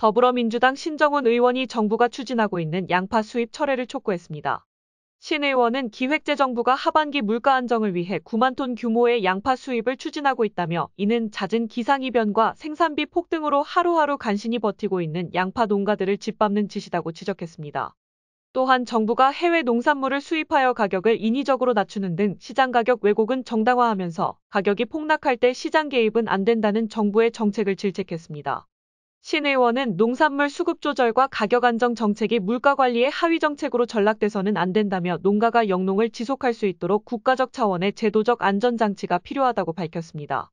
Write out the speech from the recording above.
더불어민주당 신정훈 의원이 정부가 추진하고 있는 양파 수입 철회를 촉구했습니다. 신 의원은 기획재정부가 하반기 물가 안정을 위해 9만 톤 규모의 양파 수입을 추진하고 있다며 이는 잦은 기상이변과 생산비 폭등으로 하루하루 간신히 버티고 있는 양파 농가들을 짓밟는 짓이라고 지적했습니다. 또한 정부가 해외 농산물을 수입하여 가격을 인위적으로 낮추는 등 시장 가격 왜곡은 정당화하면서 가격이 폭락할 때 시장 개입은 안 된다는 정부의 정책을 질책했습니다. 신 의원은 농산물 수급 조절과 가격 안정 정책이 물가 관리의 하위 정책으로 전락돼서는 안 된다며 농가가 영농을 지속할 수 있도록 국가적 차원의 제도적 안전장치가 필요하다고 밝혔습니다.